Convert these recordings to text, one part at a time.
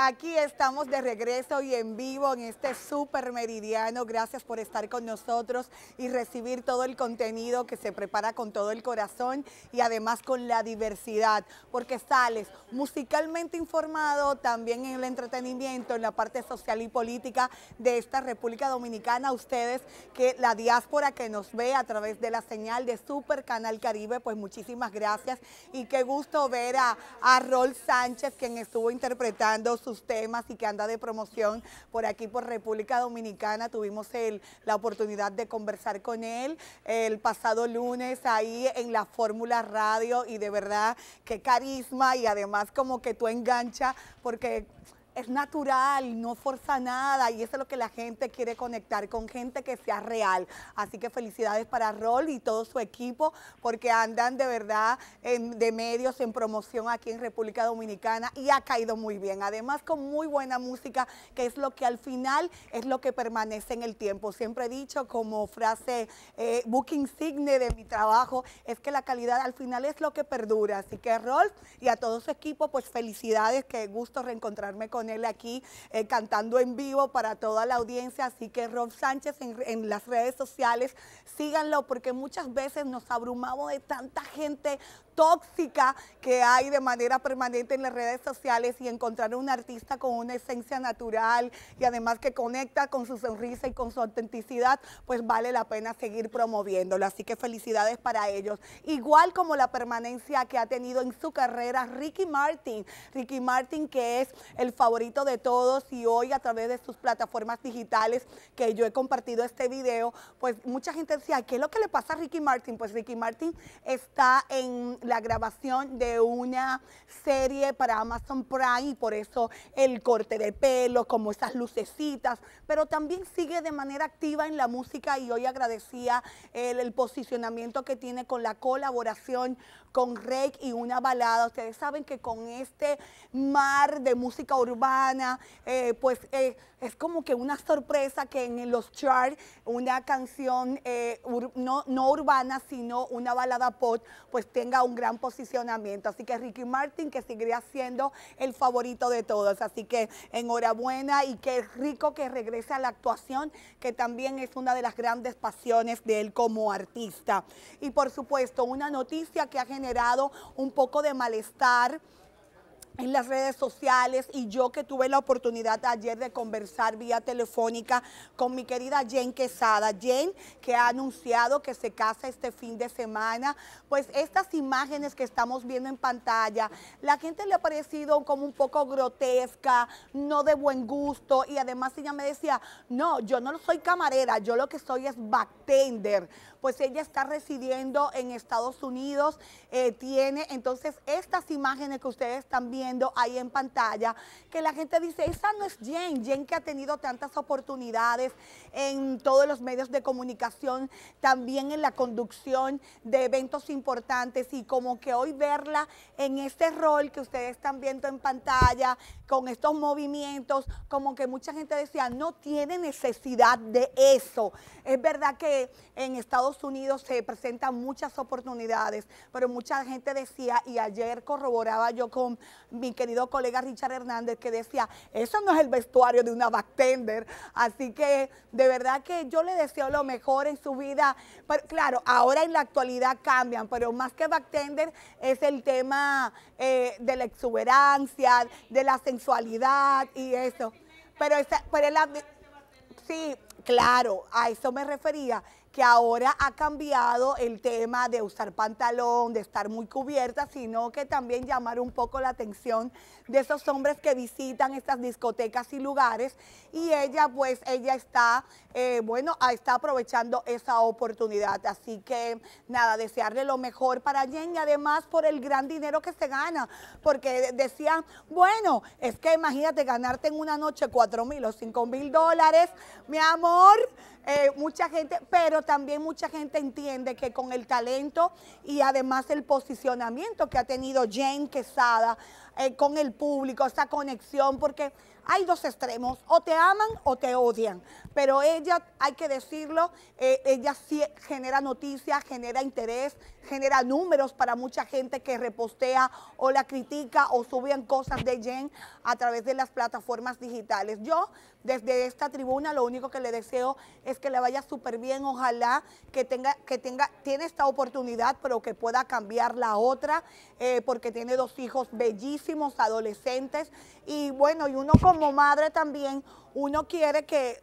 Aquí estamos de regreso y en vivo en este super meridiano. Gracias por estar con nosotros y recibir todo el contenido que se prepara con todo el corazón y además con la diversidad, porque sales musicalmente informado, también en el entretenimiento, en la parte social y política de esta República Dominicana. Ustedes que la diáspora que nos ve a través de la señal de Super Canal Caribe, pues muchísimas gracias y qué gusto ver a, a Rol Sánchez, quien estuvo interpretando su sus temas y que anda de promoción por aquí, por República Dominicana. Tuvimos el, la oportunidad de conversar con él el pasado lunes ahí en la Fórmula Radio y de verdad qué carisma y además como que tú engancha porque es natural, no forza nada y eso es lo que la gente quiere conectar con gente que sea real. Así que felicidades para Rol y todo su equipo porque andan de verdad de medios en promoción aquí en República Dominicana y ha caído muy bien. Además con muy buena música que es lo que al final es lo que permanece en el tiempo. Siempre he dicho como frase eh, book insigne de mi trabajo es que la calidad al final es lo que perdura. Así que Rol y a todo su equipo pues felicidades, que gusto reencontrarme con aquí eh, cantando en vivo para toda la audiencia. Así que Rob Sánchez en, las redes sociales, síganlo porque muchas veces nos abrumamos de tanta gente tóxica que hay de manera permanente en las redes sociales y encontrar un artista con una esencia natural y además que conecta con su sonrisa y con su autenticidad, pues vale la pena seguir promoviéndolo. Así que felicidades para ellos. Igual como la permanencia que ha tenido en su carrera Ricky Martin. Ricky Martin que es el favorito favorito de todos y hoy a través de sus plataformas digitales que yo he compartido este video, pues mucha gente decía, ¿qué es lo que le pasa a Ricky Martin? Pues Ricky Martin está en la grabación de una serie para Amazon Prime y por eso el corte de pelo, como esas lucecitas, pero también sigue de manera activa en la música y hoy agradecía el, posicionamiento que tiene con la colaboración con Rake y una balada. Ustedes saben que con este mar de música urbana, urbana, eh, pues eh, es como que una sorpresa que en los charts una canción eh, no, no, urbana, sino una balada pop, pues tenga un gran posicionamiento. Así que Ricky Martin que seguiría siendo el favorito de todos. Así que enhorabuena y qué rico que regrese a la actuación, que también es una de las grandes pasiones de él como artista. Y por supuesto, una noticia que ha generado un poco de malestar en las redes sociales y yo que tuve la oportunidad ayer de conversar vía telefónica con mi querida Jen Quesada. Jen, que ha anunciado que se casa este fin de semana, pues estas imágenes que estamos viendo en pantalla, la gente le ha parecido como un poco grotesca, no de buen gusto y además ella me decía, no, yo no soy camarera, yo lo que soy es bartender. Pues ella está residiendo en Estados Unidos, eh, tiene entonces estas imágenes que ustedes también ahí en pantalla, que la gente dice, esa no es Jen, Jen que ha tenido tantas oportunidades en todos los medios de comunicación, también en la conducción de eventos importantes y como que hoy verla en este rol que ustedes están viendo en pantalla, con estos movimientos, como que mucha gente decía, no tiene necesidad de eso. Es verdad que en Estados Unidos se presentan muchas oportunidades, pero mucha gente decía, y ayer corroboraba yo con mi querido colega Richard Hernández que decía, eso no es el vestuario de una backtender. Así que de verdad que yo le deseo lo mejor en su vida. claro, ahora en la actualidad cambian, pero más que backtender es el tema eh, de la exuberancia, de la sensualidad y eso. Pero, esa, sí, claro, a eso me refería que ahora ha cambiado el tema de usar pantalón, de estar muy cubierta, sino que también llamar un poco la atención de esos hombres que visitan estas discotecas y lugares. Y ella, pues, ella está, eh, bueno, ah, está aprovechando esa oportunidad. Así que, nada, desearle lo mejor para Jen y además por el gran dinero que se gana. Porque decía, bueno, es que imagínate ganarte en una noche cuatro mil o cinco mil dólares, mi amor. Eh, mucha gente, pero también mucha gente entiende que con el talento y además el posicionamiento que ha tenido Jane Quesada eh, con el público, esa conexión, porque hay dos extremos, o te aman o te odian pero ella, hay que decirlo, eh, ella sí genera noticias, genera interés, genera números para mucha gente que repostea o la critica o suben cosas de Jen a través de las plataformas digitales. Yo, desde esta tribuna, lo único que le deseo es que le vaya súper bien, ojalá que tenga, que tenga, tiene esta oportunidad, pero que pueda cambiar la otra, eh, porque tiene dos hijos bellísimos, adolescentes, y bueno, y uno como madre también, uno quiere que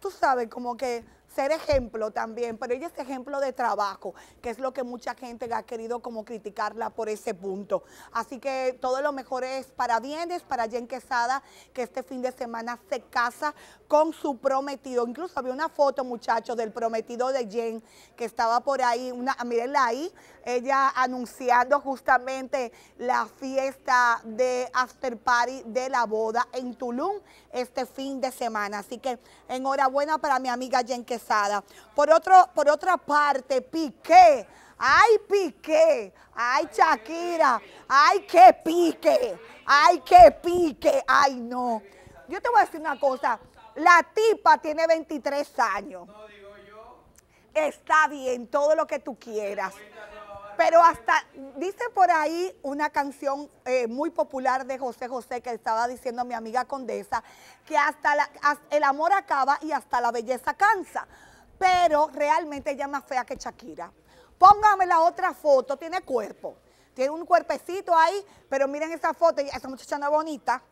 tú sabes, como que ser ejemplo también, pero ella es ejemplo de trabajo, que es lo que mucha gente ha querido como criticarla por ese punto. Así que todo lo mejor es para bienes, para Jen Quesada, que este fin de semana se casa con su prometido. Incluso había una foto, muchachos, del prometido de Jen, que estaba por ahí, una, ahí, ella anunciando justamente la fiesta de After Party de la boda en Tulum este fin de semana. Así que enhorabuena para mi amiga Jen Quesada por, otro, por otra parte, Piqué. Ay, Piqué. Ay, Shakira. Ay, que pique. Ay, que pique. Ay, no. Yo te voy a decir una cosa. La tipa tiene 23 años. Está bien, todo lo que tú quieras. Pero hasta, dice por ahí una canción eh, muy popular de José José que estaba diciendo mi amiga Condesa, que hasta, el amor acaba y hasta la belleza cansa. Pero realmente ella es más fea que Shakira. Póngame la otra foto, tiene cuerpo. Tiene un cuerpecito ahí, pero miren esa foto, esa muchacha no es bonita.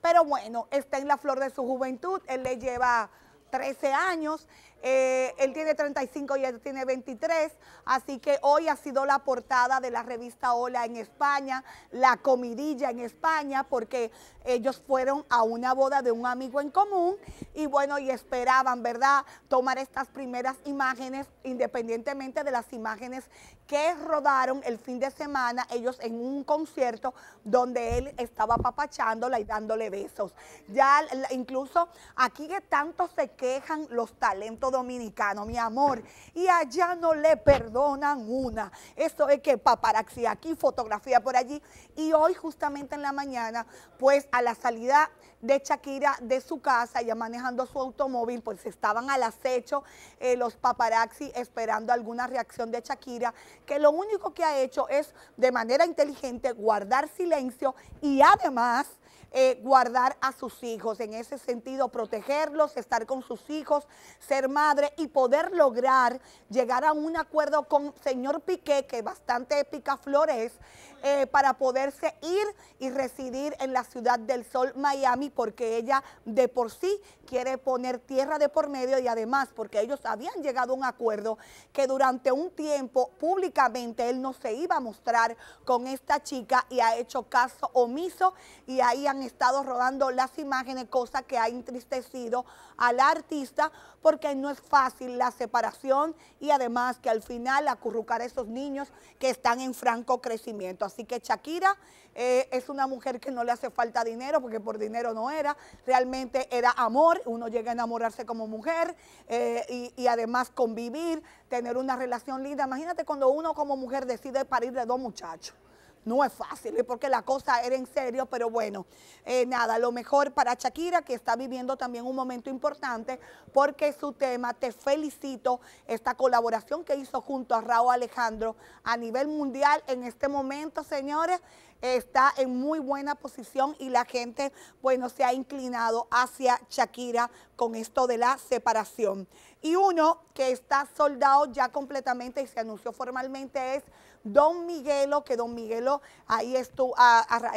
Pero bueno, está en la flor de su juventud, él le lleva 13 años eh, él tiene 35 y él tiene 23, así que hoy ha sido la portada de la revista Hola en España, la comidilla en España, porque ellos fueron a una boda de un amigo en común y bueno, y esperaban, ¿verdad?, tomar estas primeras imágenes, independientemente de las imágenes que rodaron el fin de semana, ellos en un concierto donde él estaba papachándola y dándole besos. Ya incluso aquí que tanto se quejan los talentos dominicano, mi amor. Y allá no le perdonan una. esto es que paparaxi aquí, fotografía por allí. Y hoy justamente en la mañana, pues a la salida de Shakira de su casa, ya manejando su automóvil, pues estaban al acecho eh, los paparazzi esperando alguna reacción de Shakira, que lo único que ha hecho es de manera inteligente guardar silencio y además eh, guardar a sus hijos, en ese sentido protegerlos, estar con sus hijos, ser madre y poder lograr llegar a un acuerdo con señor Piqué, que bastante épica flores eh, para poderse ir y residir en la ciudad del sol Miami porque ella de por sí quiere poner tierra de por medio y además porque ellos habían llegado a un acuerdo que durante un tiempo públicamente él no se iba a mostrar con esta chica y ha hecho caso omiso y ahí han estado rodando las imágenes, cosa que ha entristecido al artista porque no es fácil la separación y además que al final acurrucar a esos niños que están en franco crecimiento. Así que Shakira eh, es una mujer que no le hace falta dinero, porque por dinero no era, realmente era amor, uno llega a enamorarse como mujer eh, y además convivir, tener una relación linda. Imagínate cuando uno como mujer decide parir de dos muchachos. No es fácil, porque la cosa era en serio, pero bueno, eh, nada, lo mejor para Shakira, que está viviendo también un momento importante, porque su tema, te felicito, esta colaboración que hizo junto a Raúl Alejandro a nivel mundial en este momento, señores, está en muy buena posición y la gente, bueno, se ha inclinado hacia Shakira con esto de la separación. Y uno que está soldado ya completamente y se anunció formalmente es Don Miguelo, que Don Miguelo ahí estuvo a,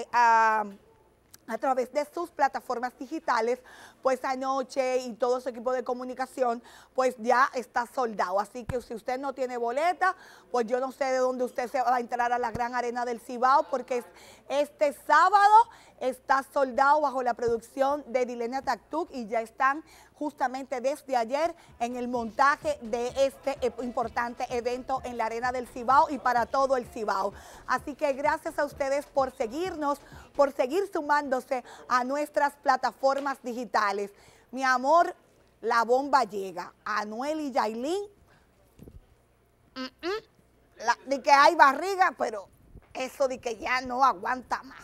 través de sus plataformas digitales pues anoche y todo su equipo de comunicación, pues ya está soldado. Así que si usted no tiene boleta, pues yo no sé de dónde usted se va a entrar a la gran arena del Cibao, porque este sábado está soldado bajo la producción de Dilena Taktuk y ya están justamente desde ayer en el montaje de este e, importante evento en la Arena del Cibao y para todo el Cibao. Así que gracias a ustedes por seguirnos, por seguir sumándose a nuestras plataformas digitales. Mi amor, la bomba llega. Anuel y Yailin, de que hay barriga, pero eso de que ya no aguanta más.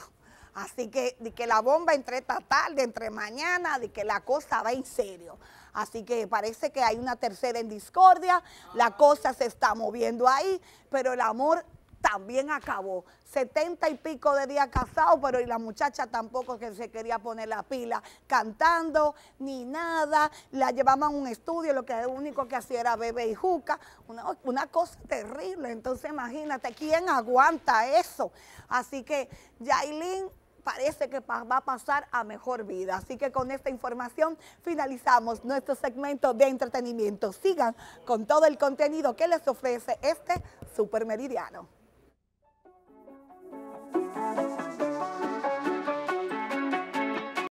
Así que, de que la bomba entre esta tarde, entre mañana, de que la cosa va en serio. Así que parece que hay una tercera en discordia, la cosa se está moviendo ahí, pero el amor también acabó. Setenta y pico de días casado, pero y la muchacha tampoco que se quería poner la pila cantando ni nada. La llevaban a un estudio, lo que lo único que hacía era bebé y juca. Una, cosa terrible. Entonces imagínate, ¿quién aguanta eso? Así que Yailin parece que va a pasar a mejor vida. Así que con esta información finalizamos nuestro segmento de entretenimiento. Sigan con todo el contenido que les ofrece este supermeridiano.